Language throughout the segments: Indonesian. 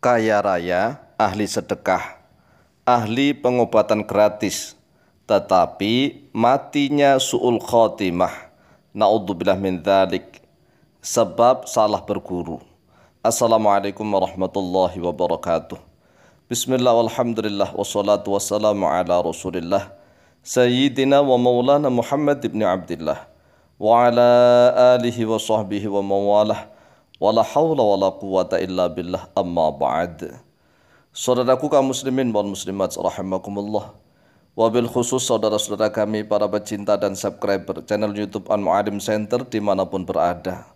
kaya raya, ahli sedekah, ahli pengobatan gratis, tetapi matinya su'ul khotimah. Na'udzubillah min dhalik. Sebab salah berguru. Assalamualaikum warahmatullahi wabarakatuh. Bismillah walhamdulillah wassalatu wassalamu ala rasulillah. Sayyidina wa maulana Muhammad ibn Abdullah. Wa ala alihi wa sahbihi wa mawalah. Wala haula wala quwata illa billah amma ba'd. Saudaraku kaum muslimin dan muslimat rahimakumullah. Wabil khusus saudara-saudara kami para pecinta dan subscriber channel YouTube An Muadim Center dimanapun berada.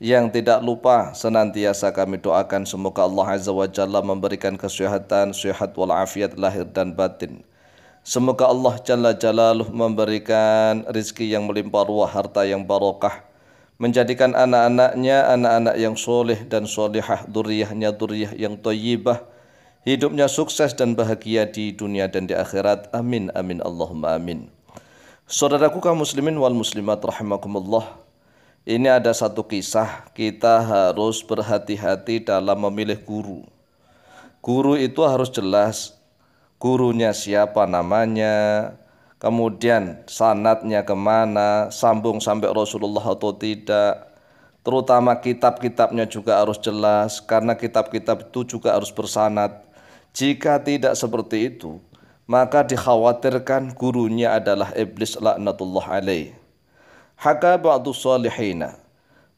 Yang tidak lupa senantiasa kami doakan semoga Allah Azza wa Jalla memberikan kesehatan, sehat walafiat lahir dan batin. Semoga Allah Jalla Jalaluh memberikan rizki yang melimpah ruah, harta yang barokah, menjadikan anak-anaknya anak-anak yang soleh dan solehah, duriyahnya duriyah yang toyibah, hidupnya sukses dan bahagia di dunia dan di akhirat. Amin, amin, Allahumma amin. Saudaraku kaum muslimin wal muslimat rahimakumullah. Ini ada satu kisah kita harus berhati-hati dalam memilih guru. Guru itu harus jelas gurunya siapa namanya, kemudian sanatnya kemana, sambung sampai Rasulullah atau tidak, terutama kitab-kitabnya juga harus jelas, karena kitab-kitab itu juga harus bersanat. Jika tidak seperti itu, maka dikhawatirkan gurunya adalah iblis laknatullah alaih. Haka ba'du salihina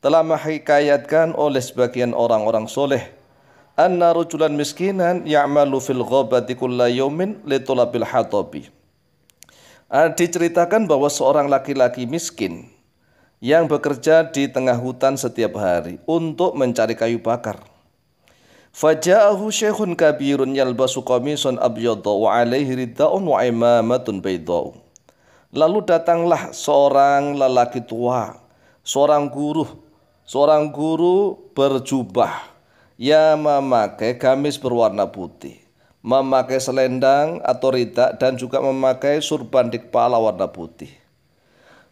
telah menghikayatkan oleh sebagian orang-orang soleh anna rujulan miskinan ya'malu fil ghabati kulla yawmin litulabil hatabi Ah, diceritakan bahwa seorang laki-laki miskin yang bekerja di tengah hutan setiap hari untuk mencari kayu bakar. Faja'ahu syekhun kabirun yalbasu qamisun abyadha wa alaihi ridda'un wa imamatun Lalu datanglah seorang lelaki tua, seorang guru, seorang guru berjubah yang memakai gamis berwarna putih memakai selendang atau rida dan juga memakai surban di kepala warna putih.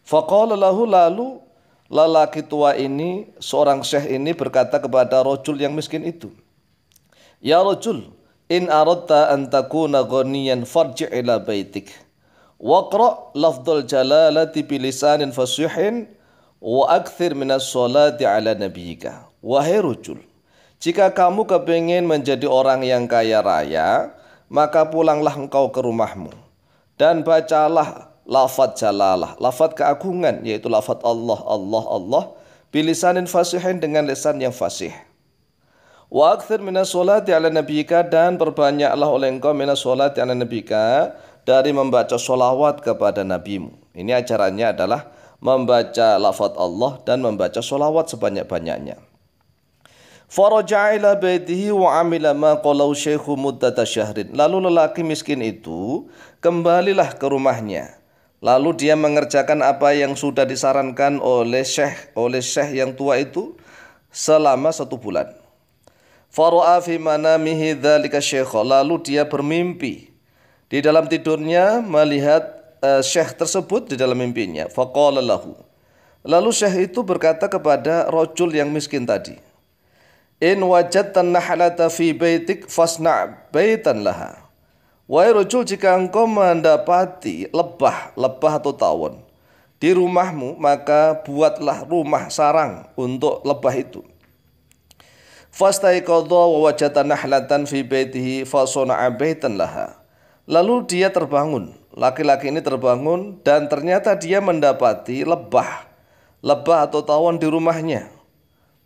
Faqala lahu lalu lelaki tua ini, seorang syekh ini berkata kepada rojul yang miskin itu, Ya rojul, in aradta an takuna ghaniyan farji' ila baitik. Waqra' lafdul jalalati bilisanin fasihin wa akthir minas salati ala nabiyika. Wahai rojul, jika kamu kepingin menjadi orang yang kaya raya, maka pulanglah engkau ke rumahmu. Dan bacalah lafad jalalah, lafad keagungan, yaitu lafad Allah, Allah, Allah, bilisanin fasihin dengan lisan yang fasih. Wa akthir minas sholati ala dan perbanyaklah oleh engkau minas sholati ala nabiyika dari membaca sholawat kepada nabimu. Ini ajarannya adalah membaca lafad Allah dan membaca sholawat sebanyak-banyaknya wa amila ma qalau syekhu Lalu lelaki miskin itu kembalilah ke rumahnya. Lalu dia mengerjakan apa yang sudah disarankan oleh syekh oleh syekh yang tua itu selama satu bulan. Faru'a fi manamihi Lalu dia bermimpi di dalam tidurnya melihat uh, syekh tersebut di dalam mimpinya. Faqala Lalu syekh itu berkata kepada rojul yang miskin tadi, In wajatan nahlata fi baitik fasna' baitan laha. Wahai rojul jika engkau mendapati lebah, lebah atau tawon di rumahmu maka buatlah rumah sarang untuk lebah itu. Fastaiqadha wa wajata nahlatan fi baitihi fasona'a baitan laha. Lalu dia terbangun, laki-laki ini terbangun dan ternyata dia mendapati lebah, lebah atau tawon di rumahnya.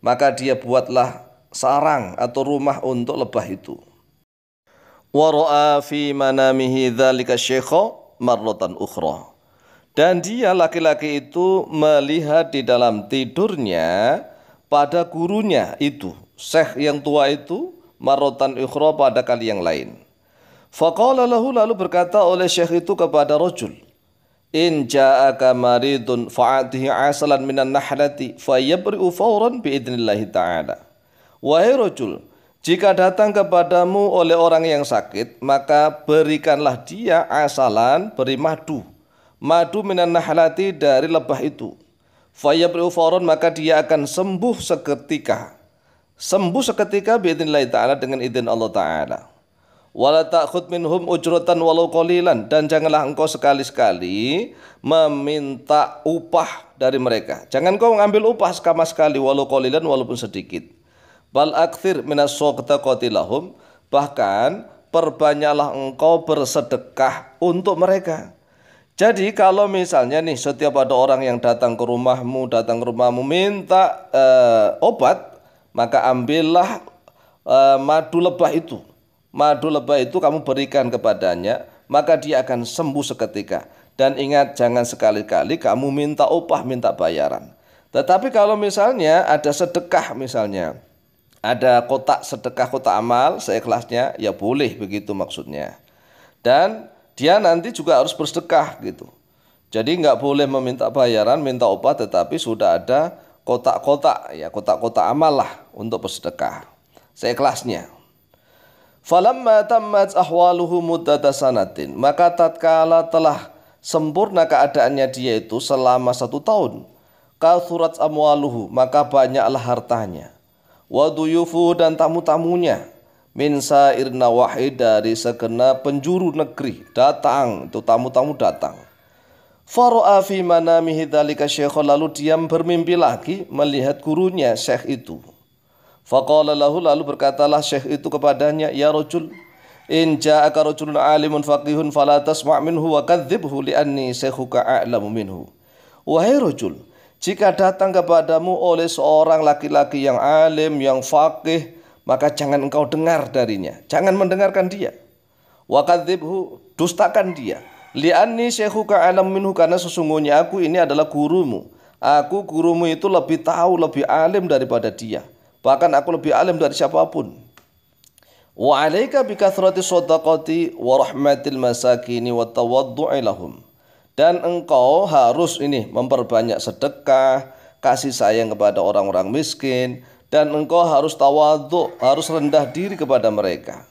Maka dia buatlah sarang atau rumah untuk lebah itu. Wara'a fi manamihi dzalika syekha marratan ukhra. Dan dia laki-laki itu melihat di dalam tidurnya pada gurunya itu, syekh yang tua itu, marrotan ukhra pada kali yang lain. Faqala lahu lalu berkata oleh syekh itu kepada rojul, In ja'aka maridun fa'atihi asalan minan nahlati fayabri'u fawran idznillah ta'ala. Wahai rojul, jika datang kepadamu oleh orang yang sakit, maka berikanlah dia asalan beri madu. Madu minan nahlati dari lebah itu. Fayabri'u faron maka dia akan sembuh seketika. Sembuh seketika biidnillah ta'ala dengan izin Allah ta'ala. Wala ta'khud minhum ujratan walau qalilan dan janganlah engkau sekali-sekali meminta upah dari mereka. Jangan kau mengambil upah sekali sekali walau qalilan walaupun sedikit. Bal akthir minas lahum. Bahkan perbanyaklah engkau bersedekah untuk mereka. Jadi kalau misalnya nih setiap ada orang yang datang ke rumahmu, datang ke rumahmu minta uh, obat, maka ambillah uh, madu lebah itu. Madu lebah itu kamu berikan kepadanya, maka dia akan sembuh seketika. Dan ingat jangan sekali-kali kamu minta upah, minta bayaran. Tetapi kalau misalnya ada sedekah misalnya, ada kotak sedekah kotak amal seikhlasnya ya boleh begitu maksudnya dan dia nanti juga harus bersedekah gitu jadi nggak boleh meminta bayaran minta upah tetapi sudah ada kotak-kotak ya kotak-kotak amal lah untuk bersedekah seikhlasnya falamma tammat ahwaluhu muddata sanatin maka tatkala telah sempurna keadaannya dia itu selama satu tahun kathurat amwaluhu maka banyaklah hartanya wa duyufu dan tamu-tamunya min sair nawahi dari segenap penjuru negeri datang itu tamu-tamu datang Faro'a fi manamihi dzalika syekh lalu diam bermimpi lagi melihat gurunya syekh itu. Faqala lahu lalu berkatalah syekh itu kepadanya ya rajul in ja'aka rajulun alimun faqihun fala tasma' minhu wa kadzibhu li anni syaikhuka a'lamu minhu. Wahai rajul, jika datang kepadamu oleh seorang laki-laki yang alim, yang faqih, maka jangan engkau dengar darinya. Jangan mendengarkan dia. Wakadzibhu, dustakan dia. Li'anni syekhuka alam minhu karena sesungguhnya aku ini adalah gurumu. Aku gurumu itu lebih tahu, lebih alim daripada dia. Bahkan aku lebih alim dari siapapun. Wa alaika bikathrati sadaqati wa rahmatil masakini wa tawaddu'ilahum. Dan engkau harus ini memperbanyak sedekah, kasih sayang kepada orang-orang miskin, dan engkau harus tawadhu, harus rendah diri kepada mereka.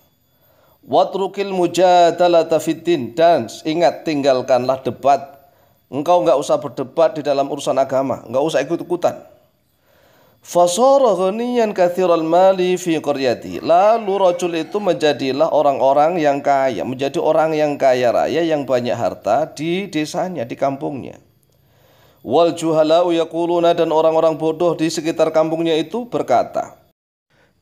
Watrukil mujadalata tafitin dan ingat tinggalkanlah debat. Engkau nggak usah berdebat di dalam urusan agama, nggak usah ikut-ikutan. Fasara ghaniyan kathiral mali fi qaryati. Lalu rajul itu menjadilah orang-orang yang kaya, menjadi orang yang kaya raya yang banyak harta di desanya, di kampungnya. Wal juhalau yaquluna dan orang-orang bodoh di sekitar kampungnya itu berkata,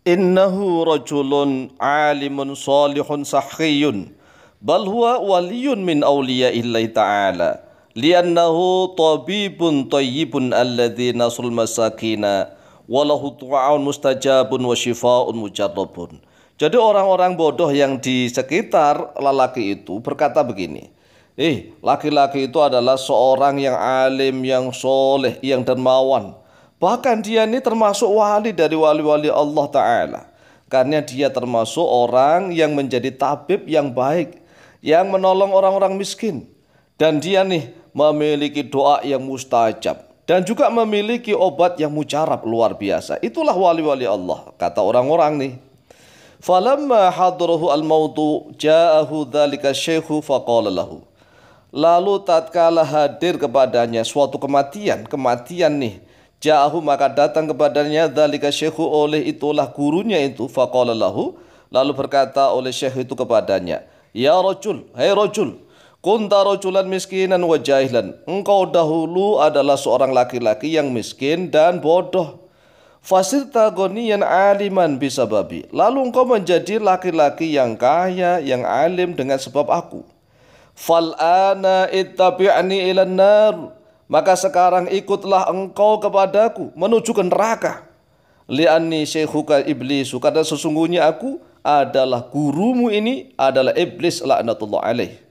"Innahu rajulun alimun salihun sahiyun, bal huwa waliyun min awliyaillahi ta'ala." Liannahu tabibun tayyibun alladhi nasul masakina walahu tu'aun mustajabun wa syifa'un mujarrabun. Jadi orang-orang bodoh yang di sekitar lelaki itu berkata begini, Eh, laki-laki itu adalah seorang yang alim, yang soleh, yang dermawan. Bahkan dia ini termasuk wali dari wali-wali Allah Ta'ala. Karena dia termasuk orang yang menjadi tabib yang baik, yang menolong orang-orang miskin. Dan dia nih memiliki doa yang mustajab dan juga memiliki obat yang mujarab luar biasa. Itulah wali-wali Allah, kata orang-orang nih. Falamma hadruhu al-mautu ja'ahu dhalika syekhu faqala lahu. Lalu tatkala hadir kepadanya suatu kematian, kematian nih. Ja'ahu maka datang kepadanya dhalika syekhu oleh itulah gurunya itu faqala lahu. Lalu berkata oleh syekh itu kepadanya, "Ya rajul, hai hey Kunta rojulan miskinan wa Engkau dahulu adalah seorang laki-laki yang miskin dan bodoh. Fasirta gonian aliman bisa babi. Lalu engkau menjadi laki-laki yang kaya, yang alim dengan sebab aku. Fal'ana ittabi'ni ilan nar. Maka sekarang ikutlah engkau kepadaku menuju ke neraka. Li'anni syekhuka iblisu. Karena sesungguhnya aku adalah gurumu ini adalah iblis laknatullah alaih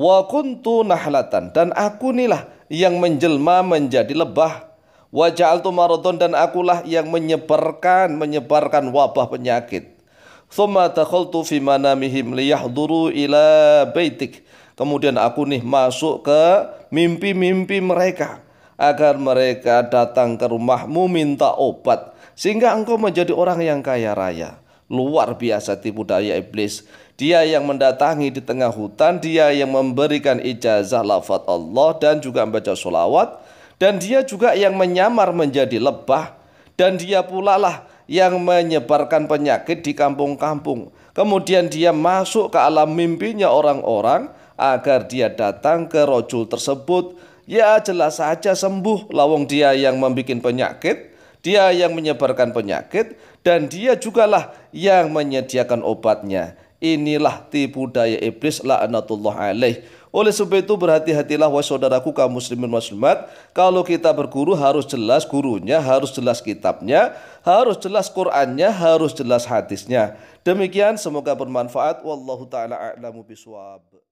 wa kuntu nahlatan dan aku nilah yang menjelma menjadi lebah wa ja'altu maradun dan akulah yang menyebarkan menyebarkan wabah penyakit thumma takhaltu fi manamihim liyahduru ila baitik kemudian aku nih masuk ke mimpi-mimpi mereka agar mereka datang ke rumahmu minta obat sehingga engkau menjadi orang yang kaya raya luar biasa tipu daya iblis. Dia yang mendatangi di tengah hutan, dia yang memberikan ijazah lafadz Allah dan juga membaca sholawat. Dan dia juga yang menyamar menjadi lebah. Dan dia pula lah yang menyebarkan penyakit di kampung-kampung. Kemudian dia masuk ke alam mimpinya orang-orang agar dia datang ke rojul tersebut. Ya jelas saja sembuh lawang dia yang membuat penyakit, dia yang menyebarkan penyakit, dan dia jugalah yang menyediakan obatnya. Inilah tipu daya iblis la'anatullah alaih. Oleh sebab itu berhati-hatilah wahai saudaraku kaum muslimin muslimat, kalau kita berguru harus jelas gurunya, harus jelas kitabnya, harus jelas Qur'annya, harus jelas hadisnya. Demikian semoga bermanfaat. Wallahu taala a'lamu biswab.